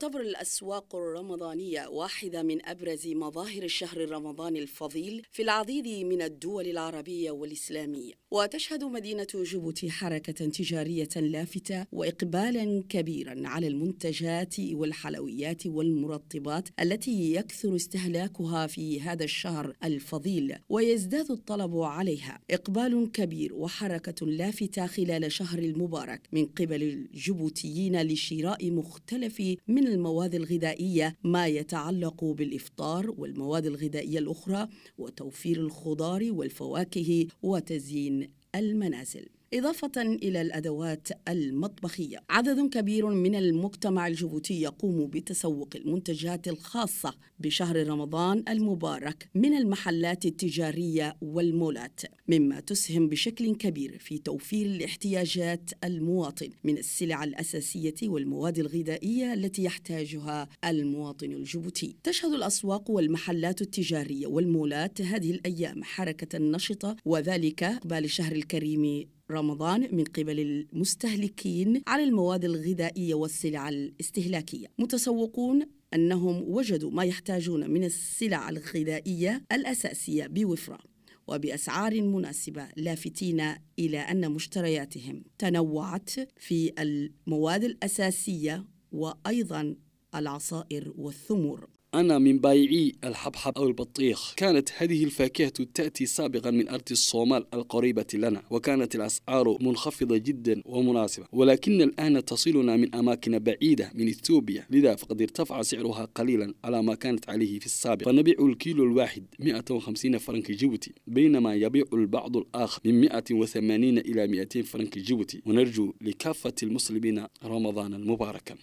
تعتبر الأسواق الرمضانية واحدة من أبرز مظاهر الشهر الرمضاني الفضيل في العديد من الدول العربية والإسلامية وتشهد مدينة جيبوتي حركة تجارية لافتة وإقبالا كبيرا على المنتجات والحلويات والمرطبات التي يكثر استهلاكها في هذا الشهر الفضيل ويزداد الطلب عليها إقبال كبير وحركة لافتة خلال شهر المبارك من قبل الجيبوتيين لشراء مختلف من المواد الغذائية ما يتعلق بالإفطار والمواد الغذائية الأخرى وتوفير الخضار والفواكه وتزيين المنازل إضافة إلى الأدوات المطبخية عدد كبير من المجتمع الجيبوتي يقوم بتسوق المنتجات الخاصة بشهر رمضان المبارك من المحلات التجارية والمولات مما تسهم بشكل كبير في توفير الاحتياجات المواطن من السلع الأساسية والمواد الغذائية التي يحتاجها المواطن الجيبوتي تشهد الأسواق والمحلات التجارية والمولات هذه الأيام حركة نشطة وذلك قبل شهر الكريم رمضان من قبل المستهلكين على المواد الغذائية والسلع الاستهلاكية متسوقون أنهم وجدوا ما يحتاجون من السلع الغذائية الأساسية بوفرة وبأسعار مناسبة لافتين إلى أن مشترياتهم تنوعت في المواد الأساسية وأيضا العصائر والثمور أنا من بايعي الحبحب أو البطيخ كانت هذه الفاكهة تأتي سابقا من أرض الصومال القريبة لنا وكانت الأسعار منخفضة جدا ومناسبة ولكن الآن تصلنا من أماكن بعيدة من إثيوبيا لذا فقد ارتفع سعرها قليلا على ما كانت عليه في السابق فنبيع الكيلو الواحد 150 فرنك جيبوتي بينما يبيع البعض الآخر من 180 إلى 200 فرنك جيبوتي ونرجو لكافة المسلمين رمضانا مباركا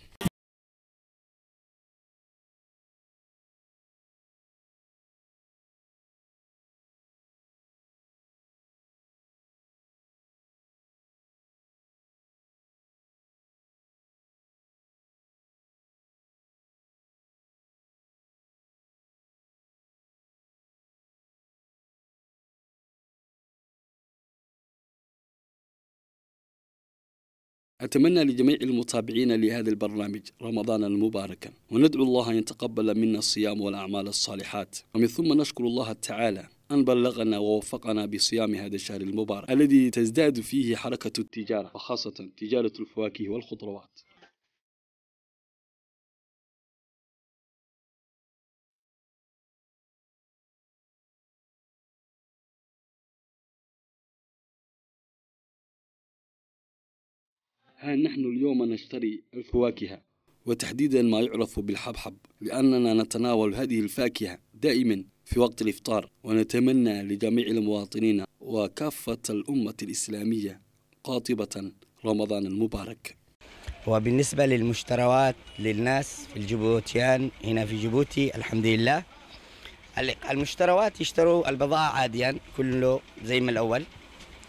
أتمنى لجميع المتابعين لهذا البرنامج رمضان المبارك وندعو الله أن يتقبل منا الصيام والأعمال الصالحات ومن ثم نشكر الله تعالى أن بلغنا ووفقنا بصيام هذا الشهر المبارك الذي تزداد فيه حركة التجارة وخاصة تجارة الفواكه والخضروات نحن اليوم نشتري الفواكه وتحديدا ما يعرف بالحبحب لأننا نتناول هذه الفاكهة دائما في وقت الإفطار ونتمنى لجميع المواطنين وكافة الأمة الإسلامية قاطبة رمضان المبارك وبالنسبة للمشتروات للناس في الجيبوتيان هنا في جيبوتي الحمد لله المشتروات يشتروا البضاعة عاديا كله زي ما الأول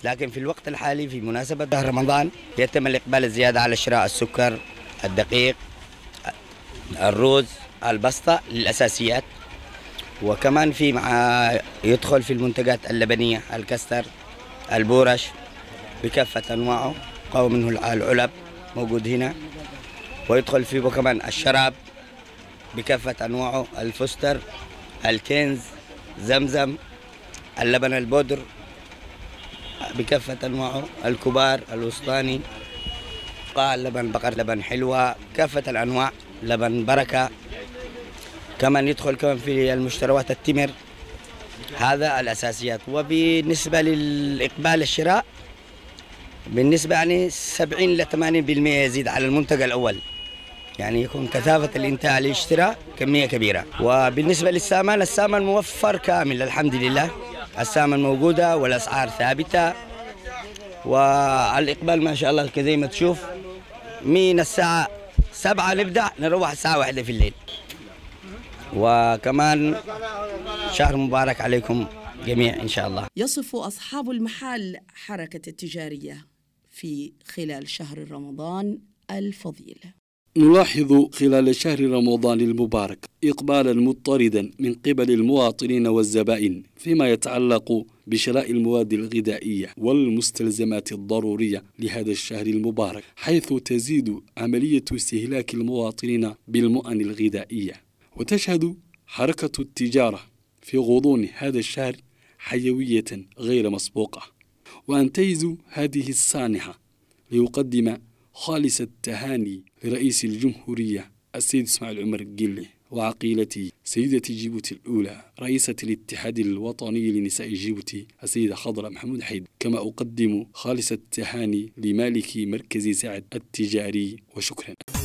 لكن في الوقت الحالي في مناسبة شهر رمضان يتم الإقبال الزيادة على شراء السكر الدقيق الرز البسطة للأساسيات وكمان في مع يدخل في المنتجات اللبنية الكستر البورش بكافة أنواعه قوم منه العلب موجود هنا ويدخل فيه كمان الشراب بكافة أنواعه الفستر الكنز زمزم اللبن البودر بكافة أنواعه الكبار الوسطاني قال لبن بقر لبن حلوة كافة الأنواع لبن بركة كمان يدخل كمان في المشتروات التمر هذا الأساسيات وبالنسبة للإقبال الشراء بالنسبة يعني 70 ل 80% يزيد على المنتج الأول يعني يكون كثافة الإنتاج للاشتراء كمية كبيرة وبالنسبة للسامان السامان موفر كامل الحمد لله السامة موجودة والأسعار ثابتة والإقبال ما شاء الله كذي ما تشوف من الساعة سبعة نبدأ نروح الساعة واحدة في الليل وكمان شهر مبارك عليكم جميع إن شاء الله يصف أصحاب المحال حركة التجارية في خلال شهر رمضان الفضيل نلاحظ خلال شهر رمضان المبارك إقبالا مضطردا من قبل المواطنين والزبائن فيما يتعلق بشراء المواد الغذائية والمستلزمات الضرورية لهذا الشهر المبارك حيث تزيد عملية استهلاك المواطنين بالمؤن الغذائية وتشهد حركة التجارة في غضون هذا الشهر حيوية غير مسبوقة وأنتيز هذه السانحة ليقدم خالص التهاني لرئيس الجمهورية السيد اسماعيل عمر قلي وعقيلتي سيدة جيبوتي الأولى رئيسة الاتحاد الوطني لنساء جيبوتي السيدة خضراء محمود حيد كما أقدم خالص التهاني لمالك مركز سعد التجاري وشكرا